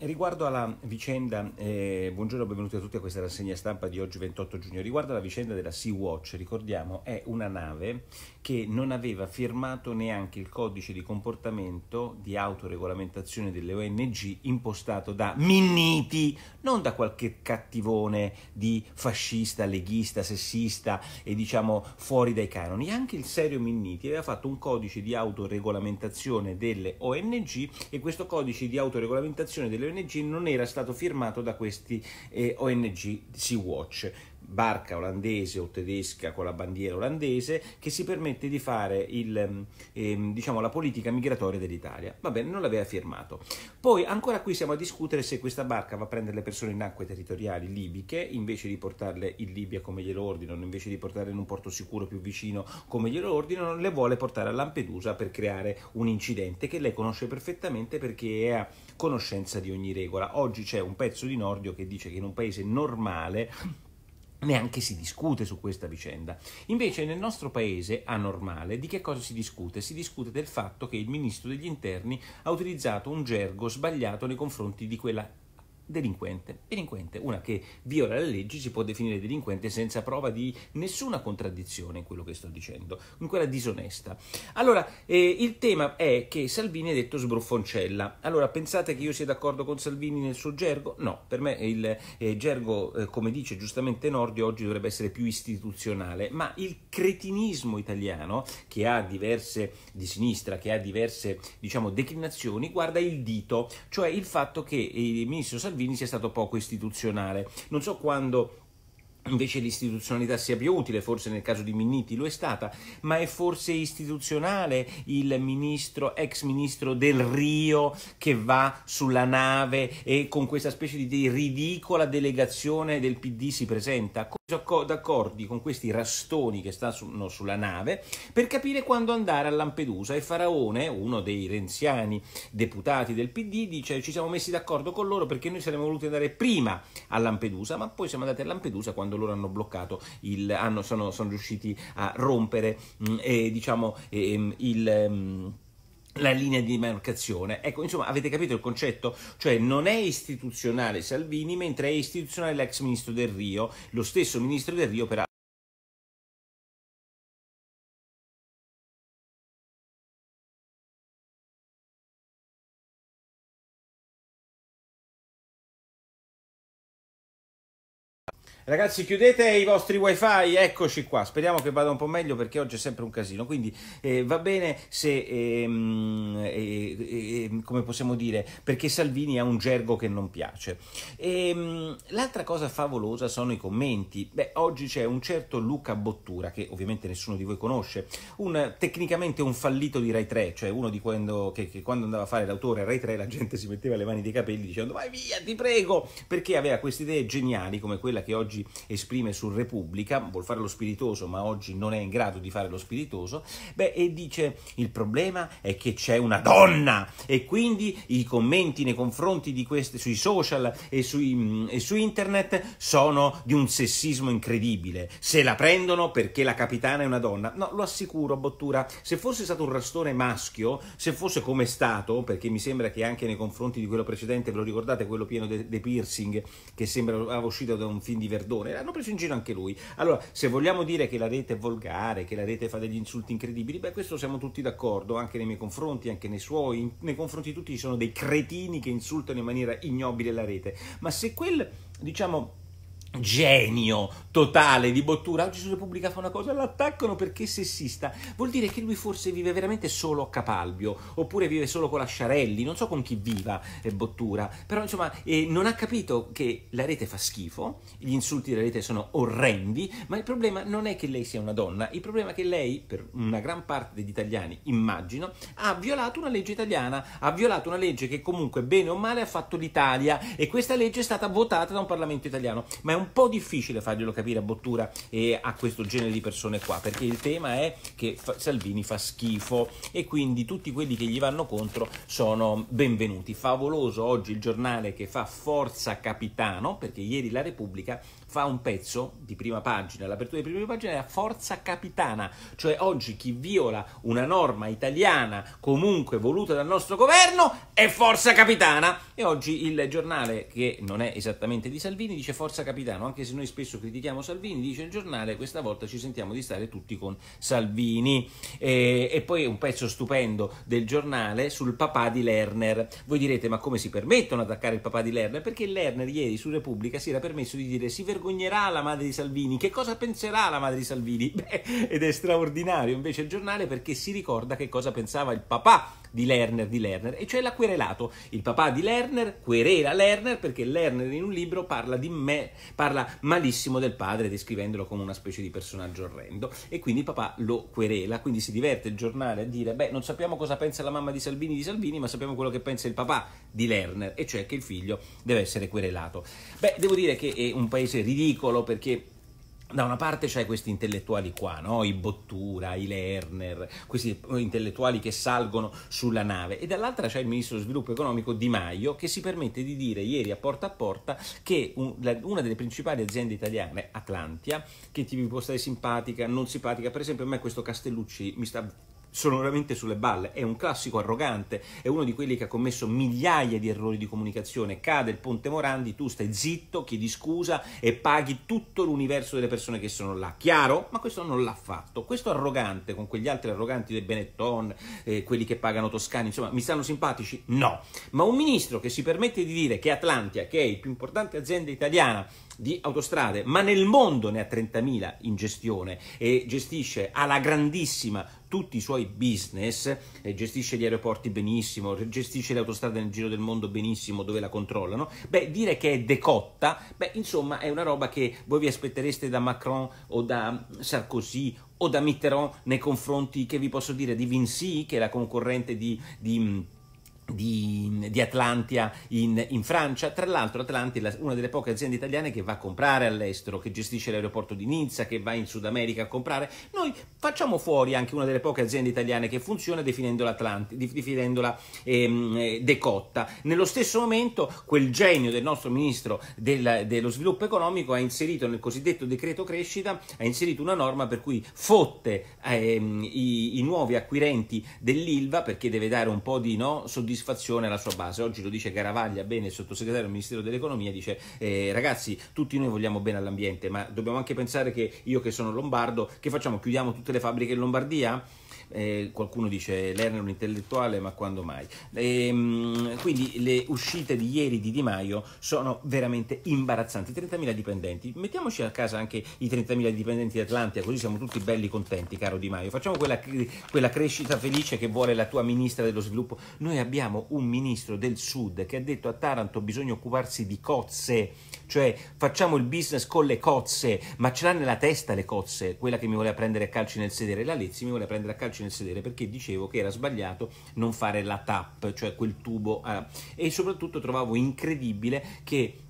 Riguardo alla vicenda, eh, buongiorno e benvenuti a tutti a questa rassegna stampa di oggi 28 giugno, riguardo alla vicenda della Sea-Watch, ricordiamo è una nave che non aveva firmato neanche il codice di comportamento di autoregolamentazione delle ONG impostato da Minniti, non da qualche cattivone di fascista, leghista, sessista e diciamo fuori dai canoni, anche il serio Minniti aveva fatto un codice di autoregolamentazione delle ONG e questo codice di autoregolamentazione delle ONG ONG non era stato firmato da questi eh, ONG Sea Watch barca olandese o tedesca con la bandiera olandese che si permette di fare il, ehm, ehm, diciamo, la politica migratoria dell'Italia. Va bene, non l'aveva firmato. Poi ancora qui siamo a discutere se questa barca va a prendere le persone in acque territoriali libiche invece di portarle in Libia come glielo ordinano, invece di portarle in un porto sicuro più vicino come glielo ordinano, le vuole portare a Lampedusa per creare un incidente che lei conosce perfettamente perché è a conoscenza di ogni regola. Oggi c'è un pezzo di Nordio che dice che in un paese normale neanche si discute su questa vicenda. Invece nel nostro paese, anormale, di che cosa si discute? Si discute del fatto che il ministro degli interni ha utilizzato un gergo sbagliato nei confronti di quella delinquente. Delinquente, una che viola le leggi si può definire delinquente senza prova di nessuna contraddizione in quello che sto dicendo, in quella disonesta. Allora, eh, il tema è che Salvini ha detto sbruffoncella. Allora, pensate che io sia d'accordo con Salvini nel suo gergo? No, per me il eh, gergo, eh, come dice giustamente Nordi, oggi dovrebbe essere più istituzionale, ma il cretinismo italiano, che ha diverse, di sinistra, che ha diverse, diciamo, declinazioni, guarda il dito, cioè il fatto che il ministro Salvini Salvini sia stato poco istituzionale. Non so quando invece l'istituzionalità sia più utile, forse nel caso di Minniti lo è stata, ma è forse istituzionale il ministro, ex ministro del Rio che va sulla nave e con questa specie di ridicola delegazione del PD si presenta? d'accordi con questi rastoni che stanno sulla nave per capire quando andare a Lampedusa e Faraone, uno dei renziani deputati del PD, dice ci siamo messi d'accordo con loro perché noi saremmo voluti andare prima a Lampedusa ma poi siamo andati a Lampedusa quando loro hanno bloccato, il, hanno, sono, sono riusciti a rompere mh, mm, eh, diciamo, eh, il... Mh, mm, la linea di demarcazione. Ecco, insomma, avete capito il concetto? Cioè non è istituzionale Salvini, mentre è istituzionale l'ex ministro del Rio, lo stesso ministro del Rio peraltro. Ragazzi, chiudete i vostri wifi, eccoci qua. Speriamo che vada un po' meglio perché oggi è sempre un casino. Quindi eh, va bene se, ehm, eh, ehm, come possiamo dire, perché Salvini ha un gergo che non piace. Ehm, l'altra cosa favolosa sono i commenti. Beh, oggi c'è un certo Luca Bottura, che ovviamente nessuno di voi conosce, un, tecnicamente un fallito di Rai 3, cioè uno di quando, che, che quando andava a fare l'autore a Rai 3 la gente si metteva le mani dei capelli dicendo vai via, ti prego, perché aveva queste idee geniali come quella che oggi oggi esprime su Repubblica, vuol fare lo spiritoso ma oggi non è in grado di fare lo spiritoso, beh, e dice il problema è che c'è una donna e quindi i commenti nei confronti di queste sui social e, sui, mm, e su internet sono di un sessismo incredibile. Se la prendono perché la capitana è una donna, no, lo assicuro, Bottura, se fosse stato un rastone maschio, se fosse come è stato, perché mi sembra che anche nei confronti di quello precedente, ve lo ricordate, quello pieno di piercing che sembrava uscito da un film di Verdun, Verdone, l'hanno preso in giro anche lui. Allora, se vogliamo dire che la rete è volgare, che la rete fa degli insulti incredibili, beh, questo siamo tutti d'accordo, anche nei miei confronti, anche nei suoi, nei confronti di tutti ci sono dei cretini che insultano in maniera ignobile la rete. Ma se quel, diciamo, genio totale di Bottura oggi su Repubblica fa una cosa l'attaccano perché è sessista vuol dire che lui forse vive veramente solo a Capalbio oppure vive solo con la Sciarelli non so con chi viva eh, Bottura però insomma eh, non ha capito che la rete fa schifo gli insulti della rete sono orrendi ma il problema non è che lei sia una donna il problema è che lei per una gran parte degli italiani immagino ha violato una legge italiana ha violato una legge che comunque bene o male ha fatto l'Italia e questa legge è stata votata da un Parlamento italiano ma è un po' difficile farglielo capire a Bottura e a questo genere di persone qua, perché il tema è che Salvini fa schifo e quindi tutti quelli che gli vanno contro sono benvenuti. Favoloso oggi il giornale che fa Forza Capitano, perché ieri la Repubblica fa un pezzo di prima pagina, l'apertura di prima pagina è a Forza Capitana, cioè oggi chi viola una norma italiana comunque voluta dal nostro governo è Forza Capitana. E oggi il giornale, che non è esattamente di Salvini, dice forza capitano, anche se noi spesso critichiamo Salvini, dice il giornale, questa volta ci sentiamo di stare tutti con Salvini. E, e poi un pezzo stupendo del giornale sul papà di Lerner. Voi direte ma come si permettono ad attaccare il papà di Lerner? Perché Lerner ieri su Repubblica si era permesso di dire si vergognerà la madre di Salvini, che cosa penserà la madre di Salvini? Beh, ed è straordinario invece il giornale perché si ricorda che cosa pensava il papà di Lerner, di Lerner, e cioè l'ha querelato. Il papà di Lerner querela Lerner perché Lerner in un libro parla, di me, parla malissimo del padre, descrivendolo come una specie di personaggio orrendo, e quindi il papà lo querela, quindi si diverte il giornale a dire, beh, non sappiamo cosa pensa la mamma di Salvini di Salvini, ma sappiamo quello che pensa il papà di Lerner, e cioè che il figlio deve essere querelato. Beh, devo dire che è un paese ridicolo perché da una parte c'hai questi intellettuali qua, no? i Bottura, i Lerner, questi eh, intellettuali che salgono sulla nave, e dall'altra c'è il ministro dello sviluppo economico Di Maio che si permette di dire ieri a porta a porta che un, la, una delle principali aziende italiane, Atlantia, che ti può stare simpatica, non simpatica, per esempio a me questo Castellucci mi sta sonoramente sulle balle, è un classico arrogante, è uno di quelli che ha commesso migliaia di errori di comunicazione, cade il ponte Morandi, tu stai zitto, chiedi scusa e paghi tutto l'universo delle persone che sono là, chiaro? Ma questo non l'ha fatto, questo arrogante con quegli altri arroganti del Benetton, eh, quelli che pagano Toscani, insomma, mi stanno simpatici? No, ma un ministro che si permette di dire che Atlantia, che è la più importante azienda italiana, di autostrade, ma nel mondo ne ha 30.000 in gestione e gestisce alla grandissima tutti i suoi business, eh, gestisce gli aeroporti benissimo, gestisce le autostrade nel giro del mondo benissimo dove la controllano, beh, dire che è decotta, beh, insomma, è una roba che voi vi aspettereste da Macron o da Sarkozy o da Mitterrand nei confronti, che vi posso dire, di Vinci, che è la concorrente di, di di, di, Atlantia in, in, Francia. Tra l'altro, Atlantia è una delle poche aziende italiane che va a comprare all'estero, che gestisce l'aeroporto di Nizza, che va in Sud America a comprare. Noi facciamo fuori anche una delle poche aziende italiane che funziona definendola, Atlanti, definendola ehm, eh, decotta. Nello stesso momento, quel genio del nostro ministro del, dello sviluppo economico ha inserito nel cosiddetto decreto crescita ha inserito una norma per cui fotte ehm, i, i, nuovi acquirenti dell'ILVA perché deve dare un po' di no, soddisfazione soddisfazione alla sua base. Oggi lo dice Garavaglia, bene, il sottosegretario del Ministero dell'Economia, dice eh, ragazzi tutti noi vogliamo bene all'ambiente, ma dobbiamo anche pensare che io che sono lombardo, che facciamo? Chiudiamo tutte le fabbriche in Lombardia? eh, qualcuno dice Lerner è un intellettuale, ma quando mai? E, ehm, quindi le uscite di ieri di Di Maio sono veramente imbarazzanti, 30.000 dipendenti, mettiamoci a casa anche i 30.000 dipendenti di Atlantia, così siamo tutti belli contenti, caro Di Maio, facciamo quella, quella crescita felice che vuole la tua ministra dello sviluppo, noi abbiamo un ministro del sud che ha detto a Taranto bisogna occuparsi di cozze, cioè facciamo il business con le cozze, ma ce l'ha nella testa le cozze, quella che mi voleva prendere a calci nel sedere, la Lezzi mi vuole prendere a calci buttarci nel sedere perché dicevo che era sbagliato non fare la tap, cioè quel tubo eh, e soprattutto trovavo incredibile che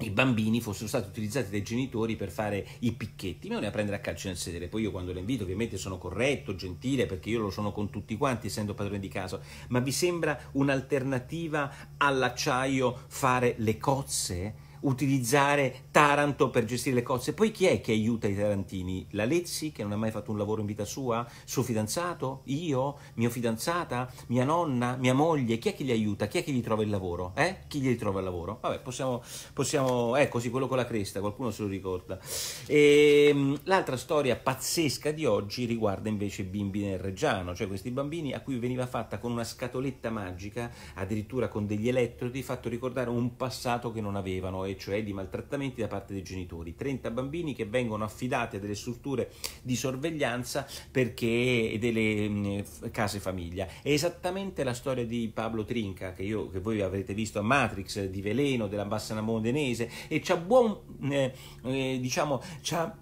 i bambini fossero stati utilizzati dai genitori per fare i picchetti, mi viene a prendere a calcio nel sedere, poi io quando le invito ovviamente sono corretto, gentile, perché io lo sono con tutti quanti essendo padrone di casa, ma vi sembra un'alternativa all'acciaio fare le cozze? utilizzare Taranto per gestire le cozze. Poi chi è che aiuta i tarantini? La Lezzi, che non ha mai fatto un lavoro in vita sua? Suo fidanzato? Io? Mio fidanzata? Mia nonna? Mia moglie? Chi è che li aiuta? Chi è che gli trova il lavoro? Eh? Chi gli trova il lavoro? Vabbè, possiamo... possiamo ecco, eh, sì, quello con la cresta, qualcuno se lo ricorda. Ehm, l'altra storia pazzesca di oggi riguarda invece i bimbi nel Reggiano, cioè questi bambini a cui veniva fatta con una scatoletta magica, addirittura con degli elettrodi, fatto ricordare un passato che non avevano e cioè di maltrattamenti da parte dei genitori. 30 bambini che vengono affidati a delle strutture di sorveglianza perché, delle mh, mm, case famiglia. È esattamente la storia di Pablo Trinca, che, io, che voi avrete visto a Matrix, di Veleno, della dell'ambassana modenese, e c'ha buon, eh, eh, diciamo, c'ha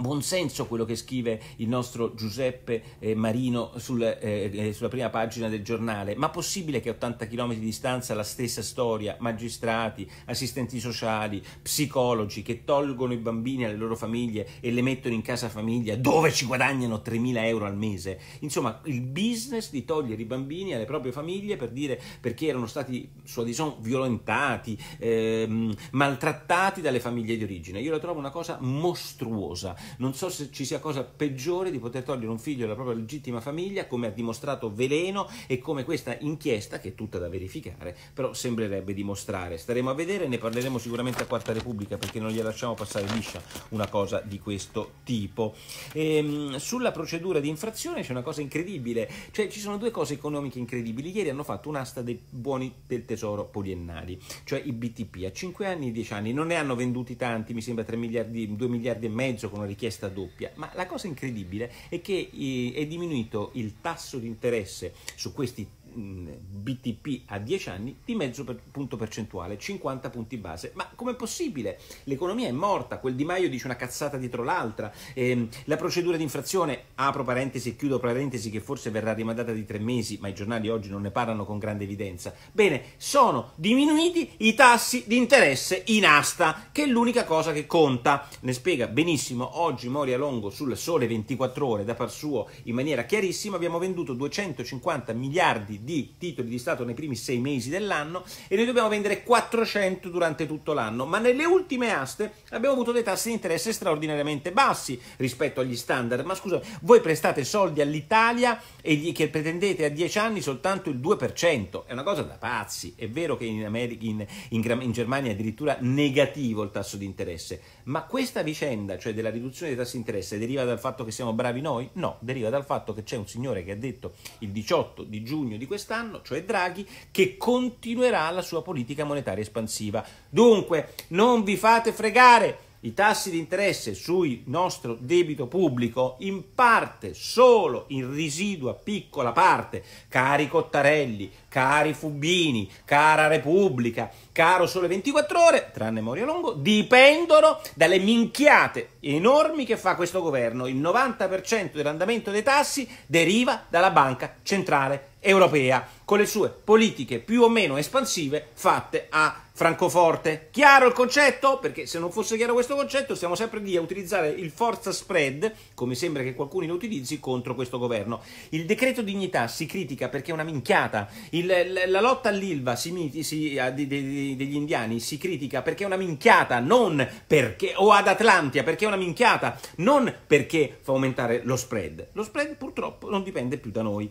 Buon senso quello che scrive il nostro Giuseppe eh, Marino sul, eh, eh sulla prima pagina del giornale, ma possibile che a 80 km di distanza la stessa storia, magistrati, assistenti sociali, psicologi che tolgono i bambini alle loro famiglie e le mettono in casa famiglia dove ci guadagnano 3.000 euro al mese? Insomma, il business di togliere i bambini alle proprie famiglie per dire perché erano stati, sua violentati, ehm, maltrattati dalle famiglie di origine. Io la trovo una cosa mostruosa non so se ci sia cosa peggiore di poter togliere un figlio dalla propria legittima famiglia, come ha dimostrato Veleno e come questa inchiesta, che è tutta da verificare, però sembrerebbe dimostrare. Staremo a vedere, ne parleremo sicuramente a Quarta Repubblica perché non gliela lasciamo passare liscia una cosa di questo tipo. E, ehm, sulla procedura di infrazione c'è una cosa incredibile, cioè ci sono due cose economiche incredibili. Ieri hanno fatto un'asta dei buoni del tesoro poliennali, cioè i BTP a 5 anni e 10 anni, non ne hanno venduti tanti, mi sembra 3 miliardi, 2 miliardi e mezzo con una richiesta doppia, ma la cosa incredibile è che eh, è diminuito il tasso di interesse su questi BTP a 10 anni di mezzo per punto percentuale, 50 punti base. Ma com'è possibile? L'economia è morta, quel Di Maio dice una cazzata dietro l'altra, ehm, la procedura di infrazione, apro parentesi e chiudo parentesi che forse verrà rimandata di tre mesi, ma i giornali oggi non ne parlano con grande evidenza. Bene, sono diminuiti i tassi di interesse in asta, che è l'unica cosa che conta. Ne spiega benissimo oggi Moria Longo sul Sole 24 ore da par suo in maniera chiarissima, abbiamo venduto 250 miliardi di di titoli di Stato nei primi sei mesi dell'anno e noi dobbiamo vendere 400 durante tutto l'anno, ma nelle ultime aste abbiamo avuto dei tassi di interesse straordinariamente bassi rispetto agli standard. Ma scusa, voi prestate soldi all'Italia e che pretendete a 10 anni soltanto il 2%, è una cosa da pazzi. È vero che in, America, in, in, in Germania è addirittura negativo il tasso di interesse, ma questa vicenda, cioè della riduzione dei tassi di interesse, deriva dal fatto che siamo bravi noi? No, deriva dal fatto che c'è un signore che ha detto il 18 di giugno di quest'anno, cioè Draghi, che continuerà la sua politica monetaria espansiva. Dunque, non vi fate fregare! I tassi di interesse sul nostro debito pubblico, in parte, solo in residua piccola parte, cari Cottarelli, cari Fubini, cara Repubblica, caro Sole 24 Ore, tranne Moria Longo, dipendono dalle minchiate enormi che fa questo governo. Il 90% dell'andamento dei tassi deriva dalla banca centrale europea, con le sue politiche più o meno espansive fatte a Francoforte. Chiaro il concetto? Perché se non fosse chiaro questo concetto, stiamo sempre lì a utilizzare il forza spread, come sembra che qualcuno lo utilizzi, contro questo governo. Il decreto dignità si critica perché è una minchiata. Il, la, lotta all'ILVA si, si, degli indiani si critica perché è una minchiata, non perché, o ad Atlantia perché è una minchiata, non perché fa aumentare lo spread. Lo spread purtroppo non dipende più da noi.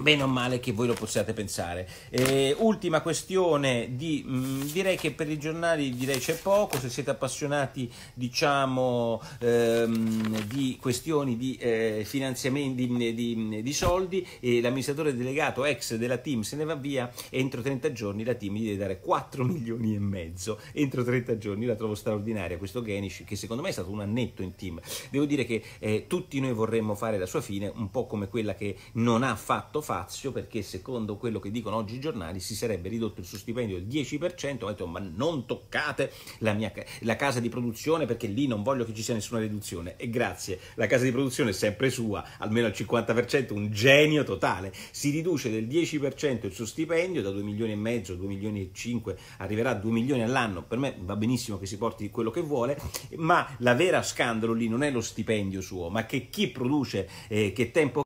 Bene o male che voi lo possiate pensare. Eh, ultima questione, di, mh, mm, direi che per i giornali direi c'è poco, se siete appassionati diciamo, ehm, di questioni di eh, finanziamenti, di, di, di soldi, eh, l'amministratore delegato ex della team se ne va via, entro 30 giorni la team gli deve dare 4 milioni e mezzo, entro 30 giorni la trovo straordinaria questo Genish che secondo me è stato un annetto in team. Devo dire che eh, tutti noi vorremmo fare la sua fine, un po' come quella che non ha fatto fazio perché secondo quello che dicono oggi i giornali si sarebbe ridotto il suo stipendio del 10%, ha detto ma non toccate la, mia, la casa di produzione perché lì non voglio che ci sia nessuna riduzione e grazie, la casa di produzione è sempre sua, almeno al 50%, un genio totale, si riduce del 10% il suo stipendio da 2 milioni e mezzo, 2 milioni e 5, arriverà a 2 milioni all'anno, per me va benissimo che si porti quello che vuole, ma la vera scandalo lì non è lo stipendio suo, ma che chi produce, eh, che tempo